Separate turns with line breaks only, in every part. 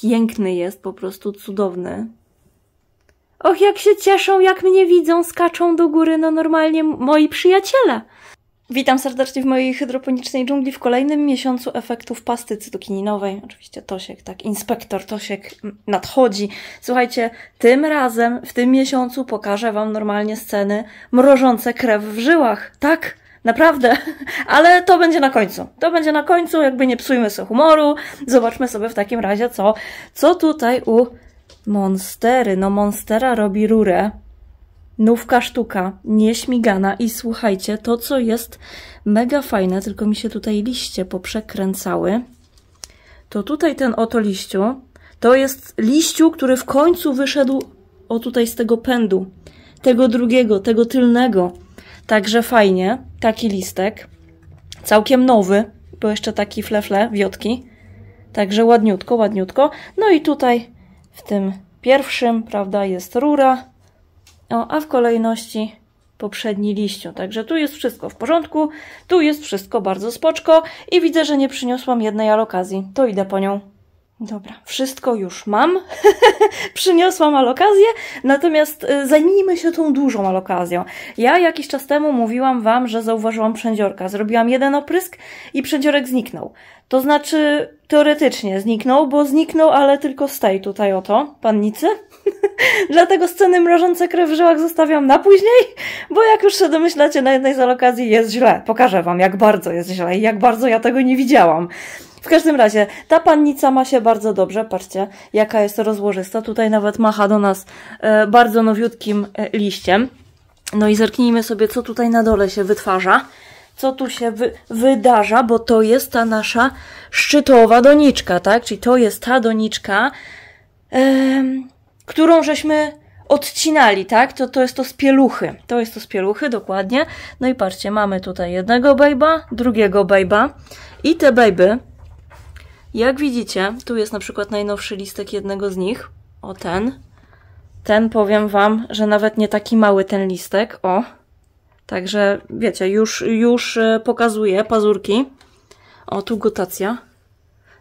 Piękny jest, po prostu cudowny. Och, jak się cieszą, jak mnie widzą, skaczą do góry, no normalnie moi przyjaciele. Witam serdecznie w mojej hydroponicznej dżungli w kolejnym miesiącu efektów pasty cytokininowej. Oczywiście Tosiek, tak, inspektor Tosiek nadchodzi. Słuchajcie, tym razem, w tym miesiącu pokażę Wam normalnie sceny mrożące krew w żyłach. Tak, Naprawdę. Ale to będzie na końcu. To będzie na końcu, jakby nie psujmy sobie humoru. Zobaczmy sobie w takim razie, co, co tutaj u Monstery. No Monstera robi rurę. Nówka sztuka, nieśmigana i słuchajcie, to co jest mega fajne, tylko mi się tutaj liście poprzekręcały, to tutaj ten oto liściu, to jest liściu, który w końcu wyszedł o tutaj z tego pędu, tego drugiego, tego tylnego. Także fajnie taki listek. Całkiem nowy, bo jeszcze taki flefle, wiotki. Także ładniutko, ładniutko. No i tutaj w tym pierwszym, prawda, jest rura, o, a w kolejności poprzedni liściu. Także tu jest wszystko w porządku, tu jest wszystko bardzo spoczko i widzę, że nie przyniosłam jednej alokazji. To idę po nią. Dobra, wszystko już mam. Przyniosłam alokazję, natomiast y, zajmijmy się tą dużą alokazją. Ja jakiś czas temu mówiłam Wam, że zauważyłam przędziorka. Zrobiłam jeden oprysk i przędziorek zniknął. To znaczy, teoretycznie zniknął, bo zniknął, ale tylko z tej tutaj oto, pannicy. Dlatego sceny mrożące krew w żyłach zostawiam na później, bo jak już się domyślacie, na jednej z alokazji jest źle. Pokażę Wam, jak bardzo jest źle i jak bardzo ja tego nie widziałam. W każdym razie, ta pannica ma się bardzo dobrze, patrzcie, jaka jest rozłożysta. Tutaj nawet macha do nas e, bardzo nowiutkim e, liściem. No i zerknijmy sobie, co tutaj na dole się wytwarza, co tu się wy wydarza, bo to jest ta nasza szczytowa doniczka, tak? Czyli to jest ta doniczka, którą żeśmy odcinali, tak? To, to jest to z pieluchy. To jest to z pieluchy, dokładnie. No i patrzcie, mamy tutaj jednego bejba, drugiego bejba i te bejby jak widzicie, tu jest na przykład najnowszy listek jednego z nich. O ten. Ten powiem Wam, że nawet nie taki mały ten listek. O. Także wiecie, już, już e, pokazuję pazurki. O, tu gotacja.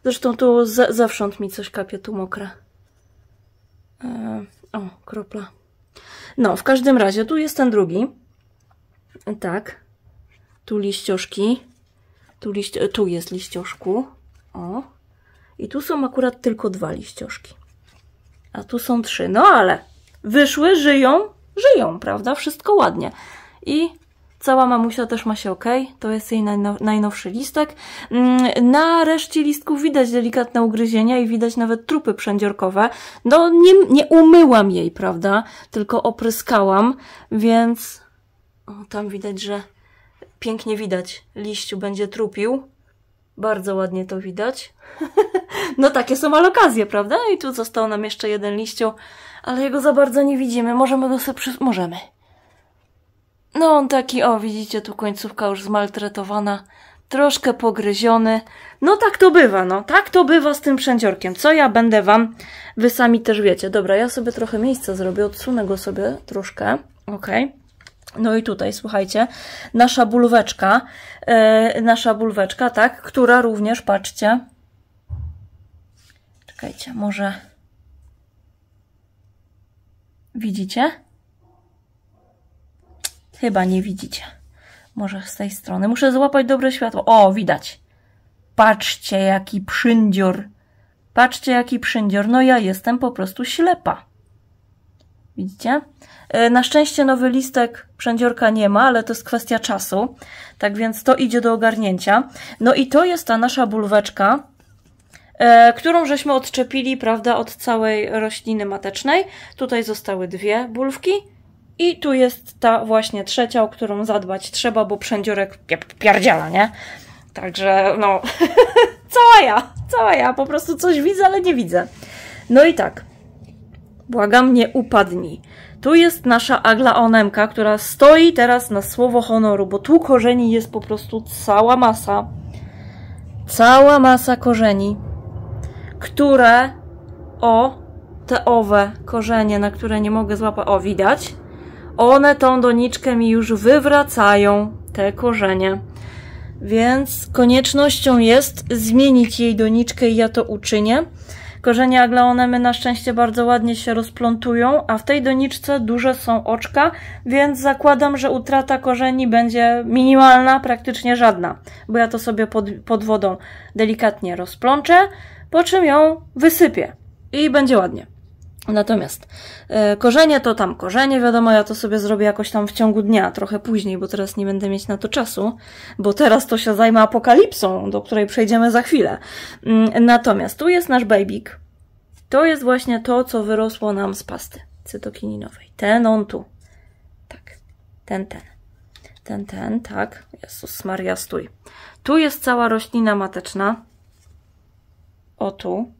Zresztą tu zewsząd mi coś kapie, tu mokre. E, o, kropla. No, w każdym razie, tu jest ten drugi. Tak. Tu liścioszki. Tu, tu jest liścioszku. O. I tu są akurat tylko dwa liścioszki. A tu są trzy. No ale wyszły, żyją, żyją, prawda? Wszystko ładnie. I Cała mamusia też ma się ok, to jest jej najnowszy listek. Mm, na reszcie listków widać delikatne ugryzienia i widać nawet trupy przędziorkowe. No nie, nie umyłam jej, prawda, tylko opryskałam, więc o, tam widać, że pięknie widać, liściu będzie trupił. Bardzo ładnie to widać. no takie są alokazje, prawda? I tu został nam jeszcze jeden liściu, ale jego za bardzo nie widzimy. Możemy go sobie przy... Możemy. No on taki, o widzicie, tu końcówka już zmaltretowana, troszkę pogryziony. No tak to bywa, no. Tak to bywa z tym przędziorkiem. Co ja będę Wam, Wy sami też wiecie. Dobra, ja sobie trochę miejsca zrobię, odsunę go sobie troszkę, okej. Okay. No i tutaj, słuchajcie, nasza bulweczka, yy, nasza bulweczka, tak, która również, patrzcie, czekajcie, może widzicie? Chyba nie widzicie. Może z tej strony. Muszę złapać dobre światło. O, widać. Patrzcie, jaki przyndzior. Patrzcie, jaki przyndzior. No ja jestem po prostu ślepa. Widzicie? E, na szczęście nowy listek przędziorka nie ma, ale to jest kwestia czasu. Tak więc to idzie do ogarnięcia. No i to jest ta nasza bulweczka, e, którą żeśmy odczepili, prawda, od całej rośliny matecznej. Tutaj zostały dwie bulwki i tu jest ta właśnie trzecia, o którą zadbać trzeba, bo przędziorek pierdziela, nie? Także no, cała ja, cała ja, po prostu coś widzę, ale nie widzę. No i tak, Błagam, nie upadnij. Tu jest nasza Agla Onemka, która stoi teraz na słowo honoru, bo tu korzeni jest po prostu cała masa. Cała masa korzeni, które o te owe korzenie, na które nie mogę złapać, o widać, one tą doniczkę mi już wywracają, te korzenie. Więc koniecznością jest zmienić jej doniczkę i ja to uczynię. Korzenie aglaonemy na szczęście bardzo ładnie się rozplątują, a w tej doniczce duże są oczka, więc zakładam, że utrata korzeni będzie minimalna, praktycznie żadna, bo ja to sobie pod, pod wodą delikatnie rozplączę, po czym ją wysypię i będzie ładnie. Natomiast e, korzenie to tam korzenie, wiadomo, ja to sobie zrobię jakoś tam w ciągu dnia, trochę później, bo teraz nie będę mieć na to czasu, bo teraz to się zajmę apokalipsą, do której przejdziemy za chwilę. Mm, natomiast tu jest nasz babyk. To jest właśnie to, co wyrosło nam z pasty cytokininowej. Ten on tu. Tak. Ten, ten. Ten, ten, tak. Jezus Maria, stój. Tu jest cała roślina mateczna. O tu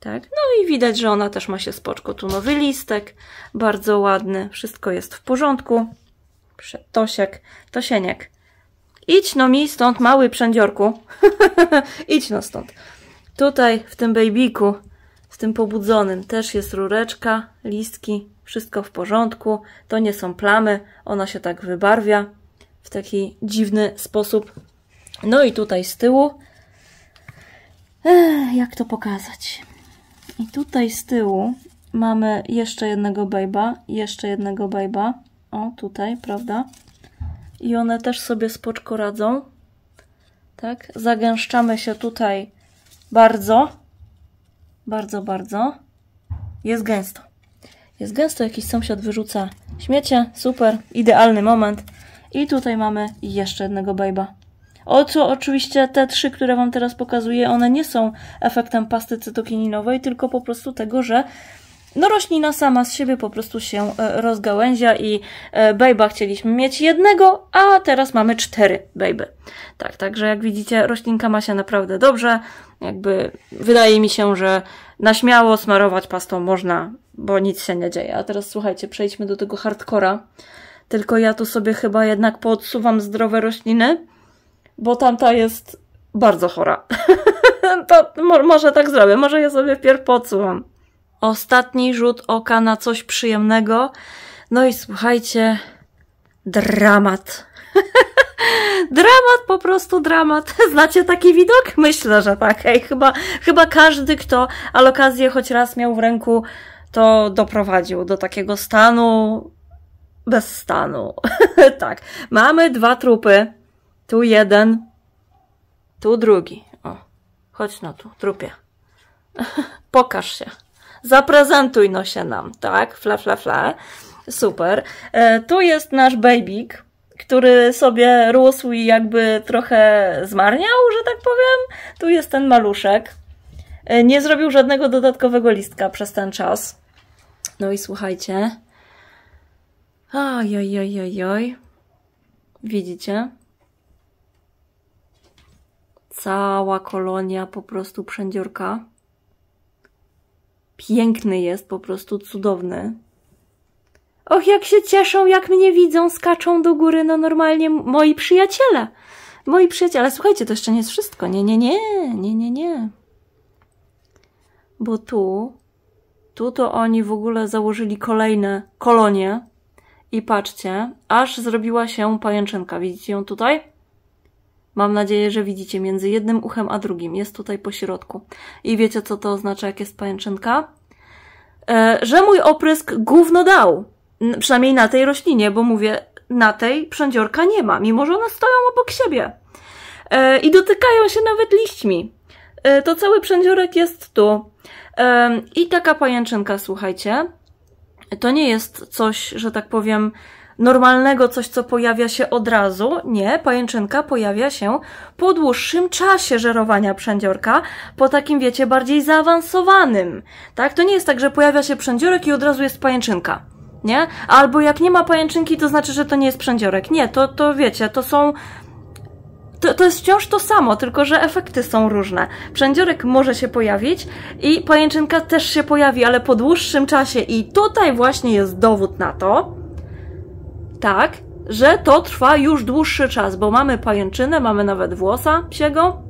tak? No i widać, że ona też ma się spoczko. Tu nowy listek, bardzo ładny, wszystko jest w porządku. Tosiak, Tosieniak. Idź no mi stąd, mały przędziorku. Idź no stąd. Tutaj w tym babyku, w tym pobudzonym też jest rureczka, listki, wszystko w porządku. To nie są plamy, ona się tak wybarwia w taki dziwny sposób. No i tutaj z tyłu, Ech, jak to pokazać? I tutaj z tyłu mamy jeszcze jednego bejba, jeszcze jednego bejba. O, tutaj, prawda? I one też sobie spoczko radzą. Tak? Zagęszczamy się tutaj bardzo. Bardzo, bardzo. Jest gęsto. Jest gęsto, jakiś sąsiad wyrzuca śmiecie. Super, idealny moment. I tutaj mamy jeszcze jednego bejba. O co oczywiście te trzy, które Wam teraz pokazuję, one nie są efektem pasty cytokininowej, tylko po prostu tego, że no roślina sama z siebie po prostu się e, rozgałęzia i e, bejba chcieliśmy mieć jednego, a teraz mamy cztery bejby. Tak, także jak widzicie, roślinka ma się naprawdę dobrze. Jakby wydaje mi się, że na śmiało smarować pastą można, bo nic się nie dzieje. A teraz słuchajcie, przejdźmy do tego hardcora. Tylko ja tu sobie chyba jednak podsuwam zdrowe rośliny bo tamta jest bardzo chora. to mo może tak zrobię, może ja sobie pierw podsłucham. Ostatni rzut oka na coś przyjemnego. No i słuchajcie, dramat. dramat, po prostu dramat. Znacie taki widok? Myślę, że tak. Ej, chyba, chyba każdy, kto alokazję choć raz miał w ręku, to doprowadził do takiego stanu bez stanu. tak. Mamy dwa trupy tu jeden, tu drugi. O, chodź no tu, trupie. Pokaż się. Zaprezentuj no się nam, tak? Fla, fla, fla. Super. E, tu jest nasz babyk, który sobie rósł i jakby trochę zmarniał, że tak powiem. Tu jest ten maluszek. E, nie zrobił żadnego dodatkowego listka przez ten czas. No i słuchajcie. Ojojojojoj. Widzicie? cała kolonia po prostu przędziorka. Piękny jest, po prostu cudowny. Och, jak się cieszą, jak mnie widzą, skaczą do góry, no normalnie moi przyjaciele. Moi przyjaciele, słuchajcie, to jeszcze nie jest wszystko. Nie, nie, nie, nie, nie, nie. Bo tu, tu to oni w ogóle założyli kolejne kolonie. I patrzcie, aż zrobiła się pajęczynka. Widzicie ją tutaj? Mam nadzieję, że widzicie między jednym uchem a drugim. Jest tutaj po środku. I wiecie, co to oznacza, jak jest pajęczynka? E, że mój oprysk gówno dał. Przynajmniej na tej roślinie, bo mówię, na tej przędziorka nie ma, mimo że one stoją obok siebie. E, I dotykają się nawet liśćmi. E, to cały przędziorek jest tu. E, I taka pajęczynka, słuchajcie, to nie jest coś, że tak powiem, normalnego coś, co pojawia się od razu. Nie, pajęczynka pojawia się po dłuższym czasie żerowania przędziorka, po takim, wiecie, bardziej zaawansowanym. Tak? To nie jest tak, że pojawia się przędziorek i od razu jest pajęczynka nie? Albo jak nie ma pajęczynki, to znaczy, że to nie jest przędziorek. Nie, to, to wiecie, to są. To, to jest wciąż to samo, tylko że efekty są różne. Przędziorek może się pojawić i pajęczynka też się pojawi, ale po dłuższym czasie, i tutaj właśnie jest dowód na to, tak, że to trwa już dłuższy czas, bo mamy pajęczynę, mamy nawet włosa psiego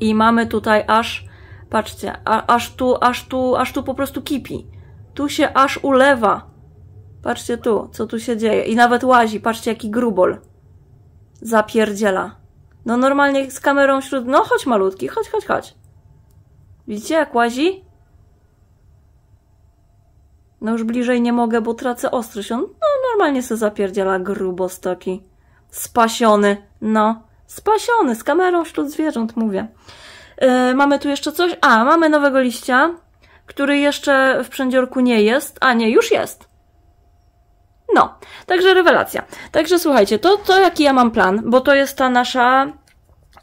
i mamy tutaj aż, patrzcie, a, aż tu, aż tu, aż tu po prostu kipi. Tu się aż ulewa. Patrzcie tu, co tu się dzieje. I nawet łazi, patrzcie jaki grubol. Zapierdziela. No normalnie z kamerą wśród... No chodź malutki, chodź, chodź, chodź. Widzicie jak łazi? No już bliżej nie mogę, bo tracę ostrość. On no, normalnie se zapierdziela grubo stoki. Spasiony, no. Spasiony, z kamerą wśród zwierząt, mówię. Yy, mamy tu jeszcze coś? A, mamy nowego liścia, który jeszcze w przędziorku nie jest. A nie, już jest. No, także rewelacja. Także słuchajcie, to, to jaki ja mam plan, bo to jest ta nasza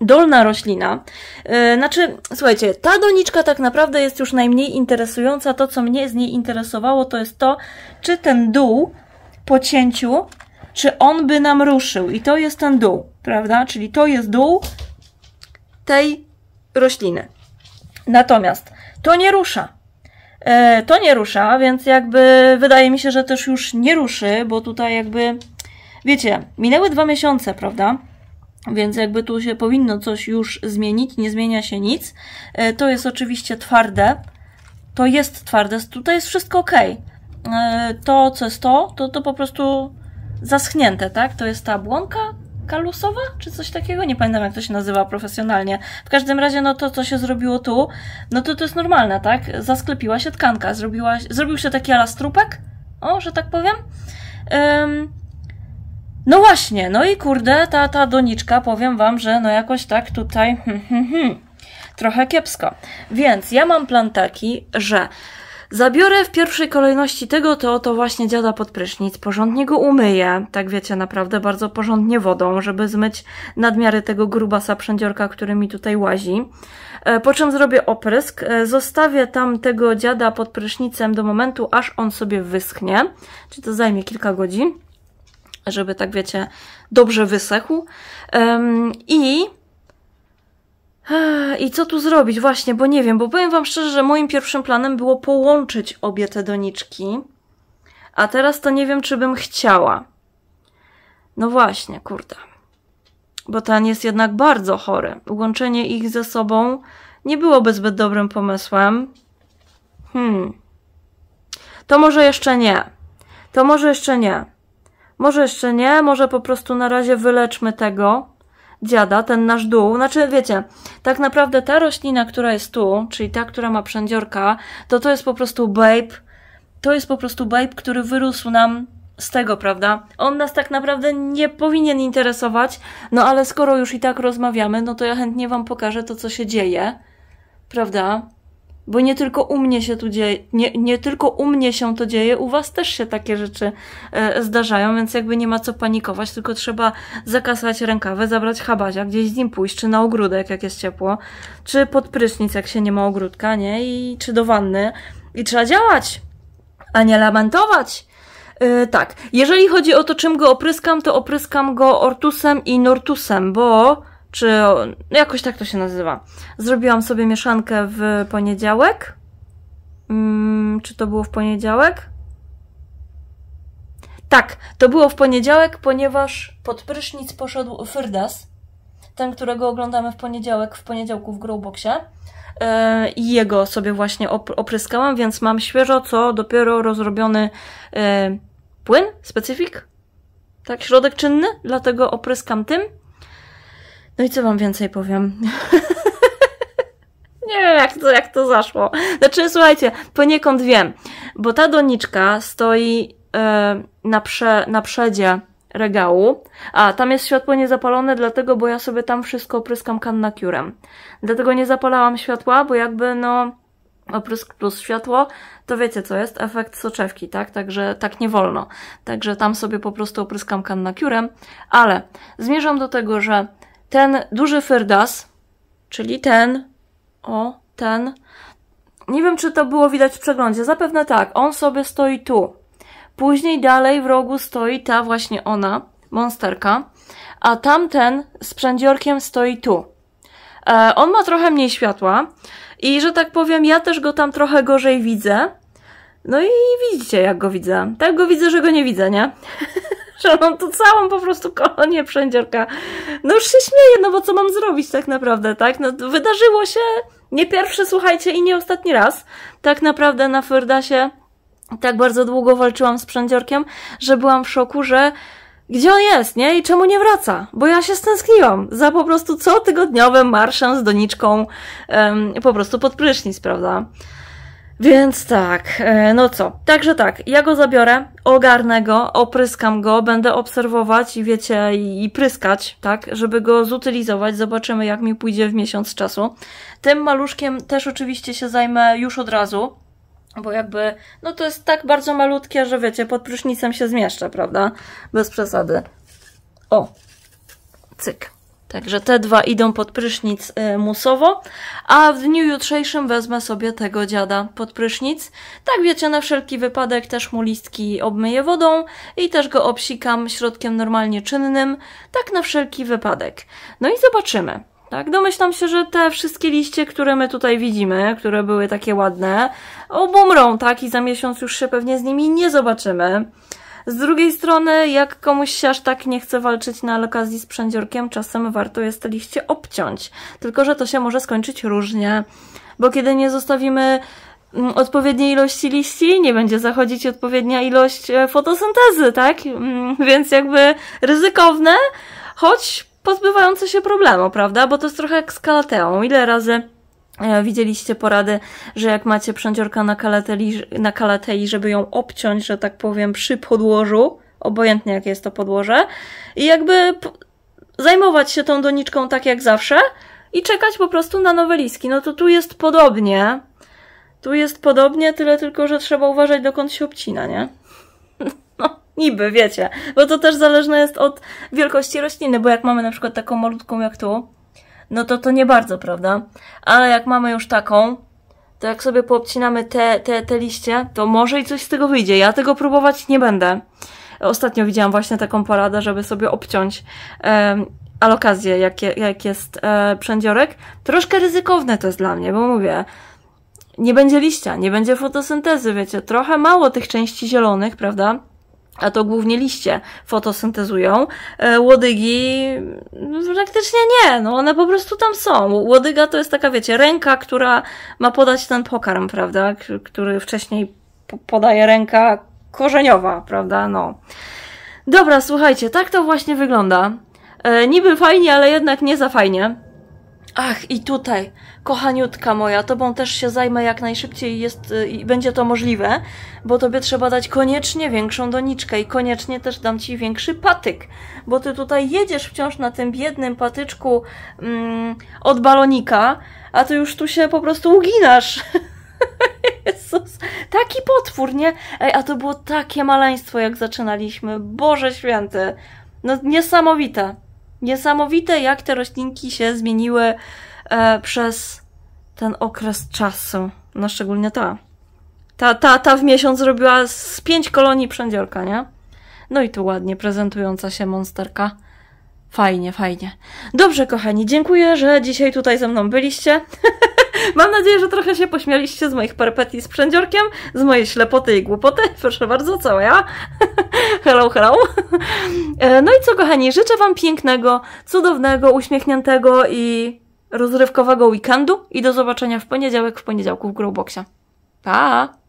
dolna roślina. E, znaczy, słuchajcie, ta doniczka tak naprawdę jest już najmniej interesująca. To, co mnie z niej interesowało, to jest to, czy ten dół po cięciu, czy on by nam ruszył. I to jest ten dół, prawda? Czyli to jest dół tej rośliny. Natomiast to nie rusza. E, to nie rusza, więc jakby wydaje mi się, że też już nie ruszy, bo tutaj jakby, wiecie, minęły dwa miesiące, prawda? Więc jakby tu się powinno coś już zmienić, nie zmienia się nic. E, to jest oczywiście twarde. To jest twarde, tutaj jest wszystko ok. E, to, co jest to, to, to po prostu zaschnięte, tak? To jest ta błonka kalusowa, czy coś takiego? Nie pamiętam, jak to się nazywa profesjonalnie. W każdym razie, no to, co się zrobiło tu, no to to jest normalne, tak? Zasklepiła się tkanka, zrobiła, zrobił się taki alastrupek, o, że tak powiem. Ym, no właśnie, no i kurde, ta, ta doniczka, powiem Wam, że no jakoś tak tutaj hmm, hmm, hmm, trochę kiepsko. Więc ja mam plan taki, że zabiorę w pierwszej kolejności tego, to, to właśnie dziada pod prysznic, porządnie go umyję, tak wiecie, naprawdę bardzo porządnie wodą, żeby zmyć nadmiary tego grubasa przędziorka, który mi tutaj łazi. E, po czym zrobię oprysk, e, zostawię tam tego dziada pod prysznicem do momentu, aż on sobie wyschnie, czy to zajmie kilka godzin żeby tak wiecie, dobrze wysechł. Um, I. E, I co tu zrobić? Właśnie, bo nie wiem, bo powiem Wam szczerze, że moim pierwszym planem było połączyć obie te doniczki, a teraz to nie wiem, czy bym chciała. No właśnie, kurde. Bo ten jest jednak bardzo chory. Łączenie ich ze sobą nie byłoby zbyt dobrym pomysłem. Hmm. To może jeszcze nie. To może jeszcze nie. Może jeszcze nie, może po prostu na razie wyleczmy tego dziada, ten nasz dół. Znaczy, wiecie, tak naprawdę ta roślina, która jest tu, czyli ta, która ma przędziorka, to to jest po prostu babe. To jest po prostu babe, który wyrósł nam z tego, prawda? On nas tak naprawdę nie powinien interesować, no ale skoro już i tak rozmawiamy, no to ja chętnie Wam pokażę to, co się dzieje, prawda? Bo nie tylko u mnie się tu dzieje, nie, nie tylko u mnie się to dzieje, u was też się takie rzeczy e, zdarzają, więc jakby nie ma co panikować, tylko trzeba zakasać rękawę, zabrać habazia, gdzieś z nim pójść, czy na ogródek, jak jest ciepło, czy pod prysznic, jak się nie ma ogródka, nie? I czy do wanny. I trzeba działać, a nie lamentować. Yy, tak, jeżeli chodzi o to, czym go opryskam, to opryskam go ortusem i nortusem, bo czy no jakoś tak to się nazywa. Zrobiłam sobie mieszankę w poniedziałek. Hmm, czy to było w poniedziałek? Tak, to było w poniedziałek, ponieważ pod prysznic poszedł Firdas, ten, którego oglądamy w poniedziałek, w poniedziałku w Growboxie. E, I jego sobie właśnie opryskałam, więc mam świeżo co dopiero rozrobiony e, płyn, specyfik, tak, środek czynny, dlatego opryskam tym. No i co wam więcej powiem? Nie wiem, jak to, jak to zaszło. Znaczy, słuchajcie, poniekąd wiem, bo ta doniczka stoi yy, na, prze, na przedzie regału, a tam jest światło niezapalone, dlatego, bo ja sobie tam wszystko opryskam kannakiurem. Dlatego nie zapalałam światła, bo jakby, no, oprysk plus światło, to wiecie co jest, efekt soczewki, tak? Także tak nie wolno. Także tam sobie po prostu opryskam kannakiurem, ale zmierzam do tego, że ten duży firdas, czyli ten, o, ten, nie wiem czy to było widać w przeglądzie, zapewne tak, on sobie stoi tu. Później dalej w rogu stoi ta właśnie ona, monsterka, a tamten z przędziorkiem stoi tu. E, on ma trochę mniej światła i że tak powiem, ja też go tam trochę gorzej widzę. No i widzicie, jak go widzę. Tak go widzę, że go nie widzę, nie? że mam tu całą po prostu kolonię przędziorka. No już się śmieję, no bo co mam zrobić tak naprawdę, tak? No wydarzyło się nie pierwszy, słuchajcie, i nie ostatni raz. Tak naprawdę na Ferdasie tak bardzo długo walczyłam z przędziorkiem, że byłam w szoku, że gdzie on jest, nie? I czemu nie wraca? Bo ja się stęskniłam za po prostu cotygodniowym marszem z doniczką um, po prostu pod prysznic, prawda? Więc tak, e, no co? Także tak, ja go zabiorę, ogarnę go, opryskam go, będę obserwować i wiecie, i pryskać, tak, żeby go zutylizować. Zobaczymy, jak mi pójdzie w miesiąc czasu. Tym maluszkiem też oczywiście się zajmę już od razu, bo jakby, no to jest tak bardzo malutkie, że wiecie, pod prysznicem się zmieszczę, prawda? Bez przesady. O, cyk. Także te dwa idą pod prysznic y, musowo, a w dniu jutrzejszym wezmę sobie tego dziada pod prysznic. Tak wiecie, na wszelki wypadek też mu listki obmyję wodą i też go obsikam środkiem normalnie czynnym, tak na wszelki wypadek. No i zobaczymy. Tak, domyślam się, że te wszystkie liście, które my tutaj widzimy, które były takie ładne, obumrą, tak, i za miesiąc już się pewnie z nimi nie zobaczymy. Z drugiej strony, jak komuś się aż tak nie chce walczyć na lokazji z przędziorkiem, czasem warto jest te liście obciąć. Tylko, że to się może skończyć różnie, bo kiedy nie zostawimy mm, odpowiedniej ilości liści, nie będzie zachodzić odpowiednia ilość e, fotosyntezy, tak? Mm, więc jakby ryzykowne, choć pozbywające się problemu, prawda? Bo to jest trochę jak z kalateą. Ile razy E, widzieliście porady, że jak macie przędziorka na kalatei, na kalatei, żeby ją obciąć, że tak powiem, przy podłożu, obojętnie jakie jest to podłoże, i jakby zajmować się tą doniczką tak jak zawsze i czekać po prostu na nowe liski. No to tu jest podobnie. Tu jest podobnie, tyle tylko, że trzeba uważać dokąd się obcina, nie? No, niby, wiecie. Bo to też zależne jest od wielkości rośliny, bo jak mamy na przykład taką malutką jak tu, no to to nie bardzo, prawda? Ale jak mamy już taką, to jak sobie poobcinamy te, te, te liście, to może i coś z tego wyjdzie. Ja tego próbować nie będę. Ostatnio widziałam właśnie taką poradę, żeby sobie obciąć um, alokację, jak, je, jak jest e, przędziorek. Troszkę ryzykowne to jest dla mnie, bo mówię, nie będzie liścia, nie będzie fotosyntezy, wiecie, trochę mało tych części zielonych, prawda? a to głównie liście fotosyntezują. E, łodygi no, praktycznie nie, no one po prostu tam są. Łodyga to jest taka, wiecie, ręka, która ma podać ten pokarm, prawda, który wcześniej podaje ręka korzeniowa, prawda, no. Dobra, słuchajcie, tak to właśnie wygląda. E, niby fajnie, ale jednak nie za fajnie. Ach, i tutaj, kochaniutka moja, tobą też się zajmę jak najszybciej jest, y, i będzie to możliwe, bo tobie trzeba dać koniecznie większą doniczkę i koniecznie też dam ci większy patyk, bo ty tutaj jedziesz wciąż na tym biednym patyczku mm, od balonika, a ty już tu się po prostu uginasz. Jezus, taki potwór, nie? Ej, a to było takie maleństwo, jak zaczynaliśmy. Boże święty, no niesamowite. Niesamowite, jak te roślinki się zmieniły e, przez ten okres czasu. No szczególnie ta. Ta, ta, ta w miesiąc zrobiła z pięć kolonii przędzielka, nie? No i tu ładnie prezentująca się monsterka. Fajnie, fajnie. Dobrze, kochani, dziękuję, że dzisiaj tutaj ze mną byliście. Mam nadzieję, że trochę się pośmialiście z moich perpetii z przędziorkiem, z mojej ślepoty i głupoty. Proszę bardzo, cała ja. hello, hello. E, no i co, kochani, życzę Wam pięknego, cudownego, uśmiechniętego i rozrywkowego weekendu i do zobaczenia w poniedziałek w poniedziałku w Growboxie. Pa!